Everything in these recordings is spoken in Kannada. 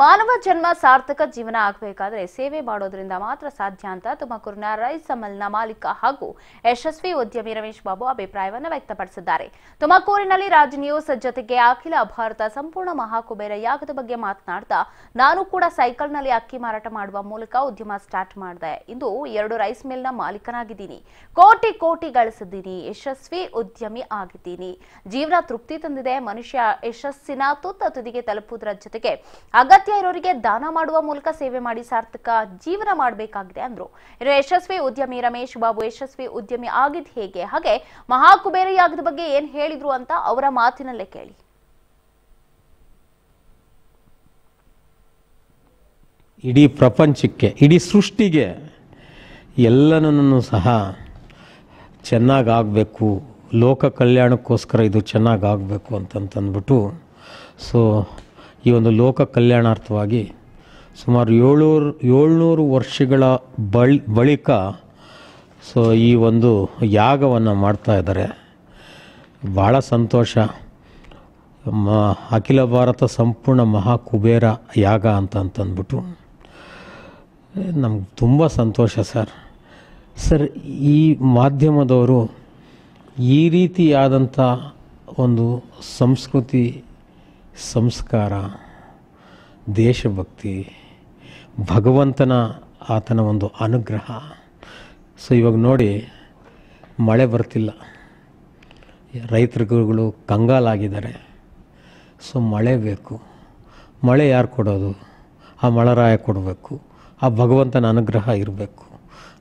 ಮಾನವ ಜನ್ಮ ಸಾರ್ಥಕ ಜೀವನ ಆಗಬೇಕಾದ್ರೆ ಸೇವೆ ಮಾಡೋದ್ರಿಂದ ಮಾತ್ರ ಸಾಧ್ಯ ಅಂತ ತುಮಕೂರಿನ ರೈಸ್ ಅಮಲ್ನ ಮಾಲೀಕ ಹಾಗೂ ಯಶಸ್ವಿ ಉದ್ಯಮಿ ರಮೇಶ್ ಬಾಬು ಅಭಿಪ್ರಾಯವನ್ನು ವ್ಯಕ್ತಪಡಿಸಿದ್ದಾರೆ ತುಮಕೂರಿನಲ್ಲಿ ರಾಜ್ ನ್ಯೂಸ್ ಜೊತೆಗೆ ಅಖಿಲ ಭಾರತ ಸಂಪೂರ್ಣ ಮಹಾಕುಬೇರ ಯಾಗದ ಬಗ್ಗೆ ಮಾತನಾಡ್ತಾ ನಾನು ಕೂಡ ಸೈಕಲ್ನಲ್ಲಿ ಅಕ್ಕಿ ಮಾರಾಟ ಮಾಡುವ ಮೂಲಕ ಉದ್ಯಮ ಸ್ಟಾರ್ಟ್ ಮಾಡಿದೆ ಇಂದು ಎರಡು ರೈಸ್ ಮಿಲ್ನ ಮಾಲೀಕನಾಗಿದ್ದೀನಿ ಕೋಟಿ ಕೋಟಿ ಗಳಿಸಿದ್ದೀನಿ ಯಶಸ್ವಿ ಉದ್ಯಮಿ ಆಗಿದ್ದೀನಿ ಜೀವನ ತೃಪ್ತಿ ತಂದಿದೆ ಮನುಷ್ಯ ಯಶಸ್ಸಿನ ತುತ್ತ ತುದಿಗೆ ತಲುಪುವುದರ ಜೊತೆಗೆ ಅಗತ್ಯ ಅಗತ್ಯ ಇರೋರಿಗೆ ದಾನ ಮಾಡುವ ಮೂಲಕ ಸೇವೆ ಮಾಡಿ ಸಾರ್ಥಕ ಜೀವನ ಮಾಡಬೇಕಾಗಿದೆ ಅಂದ್ರು ಯಶಸ್ವಿ ಉದ್ಯಮಿ ರಮೇಶ್ ಬಾಬು ಯಶಸ್ವಿ ಉದ್ಯಮಿ ಆಗಿದ್ ಹೇಗೆ ಹಾಗೆ ಮಹಾ ಬಗ್ಗೆ ಏನ್ ಹೇಳಿದ್ರು ಅಂತ ಅವರ ಮಾತಿನಲ್ಲೇ ಕೇಳಿ ಇಡೀ ಪ್ರಪಂಚಕ್ಕೆ ಇಡೀ ಸೃಷ್ಟಿಗೆ ಎಲ್ಲನೂ ಸಹ ಚೆನ್ನಾಗಾಗಬೇಕು ಲೋಕ ಕಲ್ಯಾಣಕ್ಕೋಸ್ಕರ ಇದು ಚೆನ್ನಾಗಾಗಬೇಕು ಅಂತಂತಂದ್ಬಿಟ್ಟು ಸೊ ಈ ಒಂದು ಲೋಕ ಕಲ್ಯಾಣಾರ್ಥವಾಗಿ ಸುಮಾರು ಏಳ್ನೂರು ಏಳ್ನೂರು ವರ್ಷಗಳ ಬಳ್ ಬಳಿಕ ಸೊ ಈ ಒಂದು ಯಾಗವನ್ನು ಮಾಡ್ತಾ ಇದ್ದಾರೆ ಭಾಳ ಸಂತೋಷ ಮ ಅಖಿಲ ಭಾರತ ಸಂಪೂರ್ಣ ಮಹಾ ಕುಬೇರ ಯಾಗ ಅಂತ ಅಂತಂದ್ಬಿಟ್ಟು ನಮ್ಗೆ ತುಂಬ ಸಂತೋಷ ಸರ್ ಸರ್ ಈ ಮಾಧ್ಯಮದವರು ಈ ರೀತಿಯಾದಂಥ ಒಂದು ಸಂಸ್ಕೃತಿ ಸಂಸ್ಕಾರ ದೇಶಭಕ್ತಿ ಭಗವಂತನ ಆತನ ಒಂದು ಅನುಗ್ರಹ ಸೊ ಇವಾಗ ನೋಡಿ ಮಳೆ ಬರ್ತಿಲ್ಲ ರೈತರುಗಳು ಕಂಗಾಲಾಗಿದ್ದಾರೆ ಸೊ ಮಳೆ ಬೇಕು ಮಳೆ ಯಾರು ಕೊಡೋದು ಆ ಮಳರಾಯ ಕೊಡಬೇಕು ಆ ಭಗವಂತನ ಅನುಗ್ರಹ ಇರಬೇಕು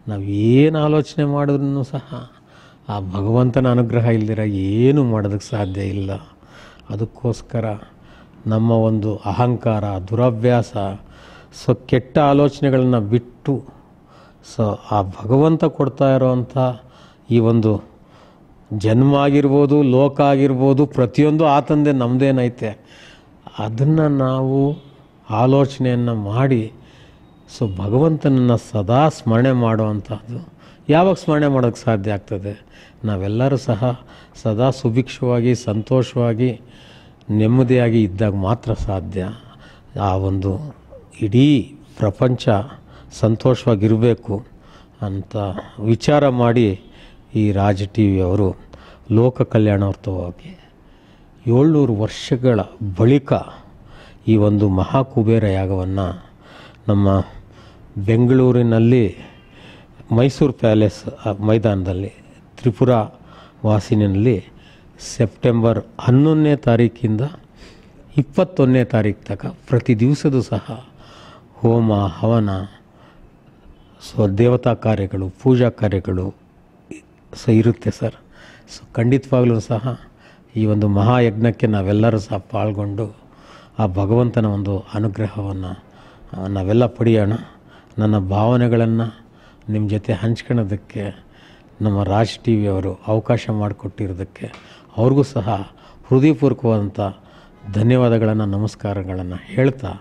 ನಾವು ಏನು ಆಲೋಚನೆ ಮಾಡಿದ್ರೂ ಸಹ ಆ ಭಗವಂತನ ಅನುಗ್ರಹ ಇಲ್ದಿರ ಏನು ಮಾಡೋದಕ್ಕೆ ಸಾಧ್ಯ ಇಲ್ಲ ಅದಕ್ಕೋಸ್ಕರ ನಮ್ಮ ಒಂದು ಅಹಂಕಾರ ದುರಭ್ಯಾಸ ಸೊ ಕೆಟ್ಟ ಆಲೋಚನೆಗಳನ್ನು ಬಿಟ್ಟು ಸೊ ಆ ಭಗವಂತ ಕೊಡ್ತಾ ಇರೋವಂಥ ಈ ಒಂದು ಜನ್ಮ ಆಗಿರ್ಬೋದು ಲೋಕ ಆಗಿರ್ಬೋದು ಪ್ರತಿಯೊಂದು ತಂದೆ ನಮ್ಮದೇನೈತೆ ಅದನ್ನು ನಾವು ಆಲೋಚನೆಯನ್ನು ಮಾಡಿ ಸೊ ಭಗವಂತನನ್ನು ಸದಾ ಸ್ಮರಣೆ ಮಾಡುವಂಥದ್ದು ಯಾವಾಗ ಸ್ಮರಣೆ ಮಾಡೋಕ್ಕೆ ಸಾಧ್ಯ ಆಗ್ತದೆ ನಾವೆಲ್ಲರೂ ಸಹ ಸದಾ ಸುಭಿಕ್ಷವಾಗಿ ಸಂತೋಷವಾಗಿ ನೆಮ್ಮದಿಯಾಗಿ ಇದ್ದಾಗ ಮಾತ್ರ ಸಾಧ್ಯ ಆ ಒಂದು ಇಡೀ ಪ್ರಪಂಚ ಸಂತೋಷವಾಗಿರಬೇಕು ಅಂತ ವಿಚಾರ ಮಾಡಿ ಈ ರಾಜ್ ಟಿ ವಿಯವರು ಲೋಕ ಕಲ್ಯಾಣಾರ್ಥವಾಗಿ ಏಳ್ನೂರು ವರ್ಷಗಳ ಬಳಿಕ ಈ ಒಂದು ಮಹಾಕುಬೇರ ಯಾಗವನ್ನು ನಮ್ಮ ಬೆಂಗಳೂರಿನಲ್ಲಿ ಮೈಸೂರು ಪ್ಯಾಲೇಸ್ ಮೈದಾನದಲ್ಲಿ ತ್ರಿಪುರ ವಾಸಿನಲ್ಲಿ ಸೆಪ್ಟೆಂಬರ್ ಹನ್ನೊಂದನೇ ತಾರೀಕಿಂದ ಇಪ್ಪತ್ತೊಂದನೇ ತಾರೀಕು ತನಕ ಪ್ರತಿ ದಿವಸದೂ ಸಹ ಹೋಮ ಹವನ ಸೊ ದೇವತಾ ಕಾರ್ಯಗಳು ಪೂಜಾ ಕಾರ್ಯಗಳು ಸೊ ಇರುತ್ತೆ ಸರ್ ಸೊ ಖಂಡಿತವಾಗಲೂ ಸಹ ಈ ಒಂದು ಮಹಾಯಜ್ಞಕ್ಕೆ ನಾವೆಲ್ಲರೂ ಸಹ ಪಾಲ್ಗೊಂಡು ಆ ಭಗವಂತನ ಒಂದು ಅನುಗ್ರಹವನ್ನು ನಾವೆಲ್ಲ ಪಡೆಯೋಣ ನನ್ನ ಭಾವನೆಗಳನ್ನು ನಿಮ್ಮ ಜೊತೆ ಹಂಚ್ಕೊಳ್ಳೋದಕ್ಕೆ ನಮ್ಮ ರಾಜ್ ಟಿ ವಿಯವರು ಅವಕಾಶ ಮಾಡಿಕೊಟ್ಟಿರೋದಕ್ಕೆ ಅವ್ರಿಗೂ ಸಹ ಹೃದಯಪೂರ್ವಕವಾದಂಥ ಧನ್ಯವಾದಗಳನ್ನು ನಮಸ್ಕಾರಗಳನ್ನು ಹೇಳ್ತಾ